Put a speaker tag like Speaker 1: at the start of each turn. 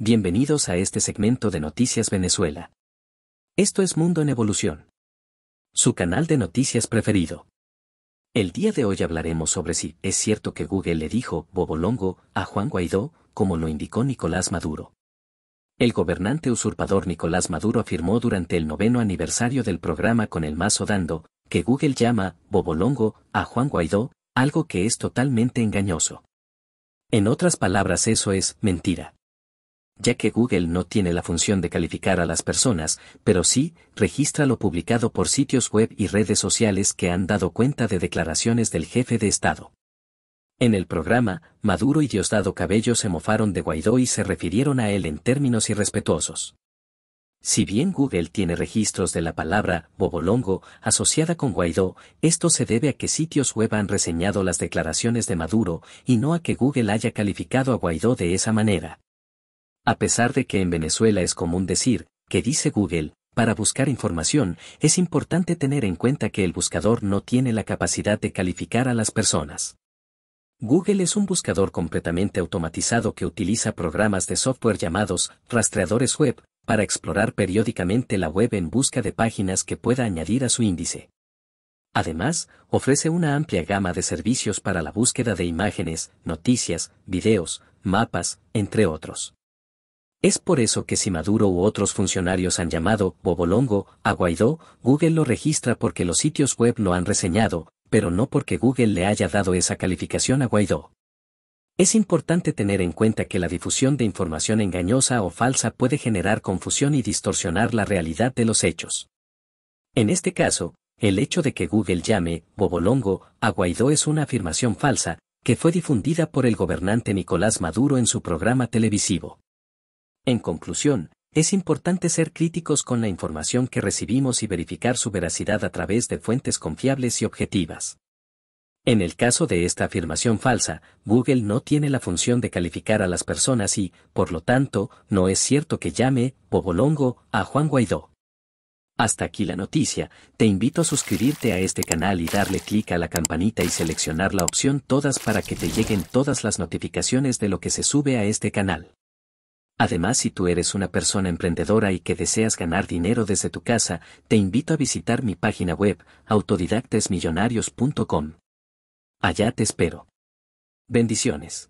Speaker 1: Bienvenidos a este segmento de Noticias Venezuela. Esto es Mundo en Evolución. Su canal de noticias preferido. El día de hoy hablaremos sobre si es cierto que Google le dijo bobolongo a Juan Guaidó, como lo indicó Nicolás Maduro. El gobernante usurpador Nicolás Maduro afirmó durante el noveno aniversario del programa con el mazo dando, que Google llama bobolongo a Juan Guaidó, algo que es totalmente engañoso. En otras palabras eso es mentira ya que Google no tiene la función de calificar a las personas, pero sí registra lo publicado por sitios web y redes sociales que han dado cuenta de declaraciones del jefe de Estado. En el programa, Maduro y Diosdado Cabello se mofaron de Guaidó y se refirieron a él en términos irrespetuosos. Si bien Google tiene registros de la palabra bobolongo asociada con Guaidó, esto se debe a que sitios web han reseñado las declaraciones de Maduro y no a que Google haya calificado a Guaidó de esa manera. A pesar de que en Venezuela es común decir, que dice Google, para buscar información, es importante tener en cuenta que el buscador no tiene la capacidad de calificar a las personas. Google es un buscador completamente automatizado que utiliza programas de software llamados rastreadores web para explorar periódicamente la web en busca de páginas que pueda añadir a su índice. Además, ofrece una amplia gama de servicios para la búsqueda de imágenes, noticias, videos, mapas, entre otros. Es por eso que si Maduro u otros funcionarios han llamado Bobolongo a Guaidó, Google lo registra porque los sitios web lo han reseñado, pero no porque Google le haya dado esa calificación a Guaidó. Es importante tener en cuenta que la difusión de información engañosa o falsa puede generar confusión y distorsionar la realidad de los hechos. En este caso, el hecho de que Google llame Bobolongo a Guaidó es una afirmación falsa, que fue difundida por el gobernante Nicolás Maduro en su programa televisivo. En conclusión, es importante ser críticos con la información que recibimos y verificar su veracidad a través de fuentes confiables y objetivas. En el caso de esta afirmación falsa, Google no tiene la función de calificar a las personas y, por lo tanto, no es cierto que llame, Bobolongo, a Juan Guaidó. Hasta aquí la noticia, te invito a suscribirte a este canal y darle clic a la campanita y seleccionar la opción todas para que te lleguen todas las notificaciones de lo que se sube a este canal. Además, si tú eres una persona emprendedora y que deseas ganar dinero desde tu casa, te invito a visitar mi página web, autodidactesmillonarios.com. Allá te espero. Bendiciones.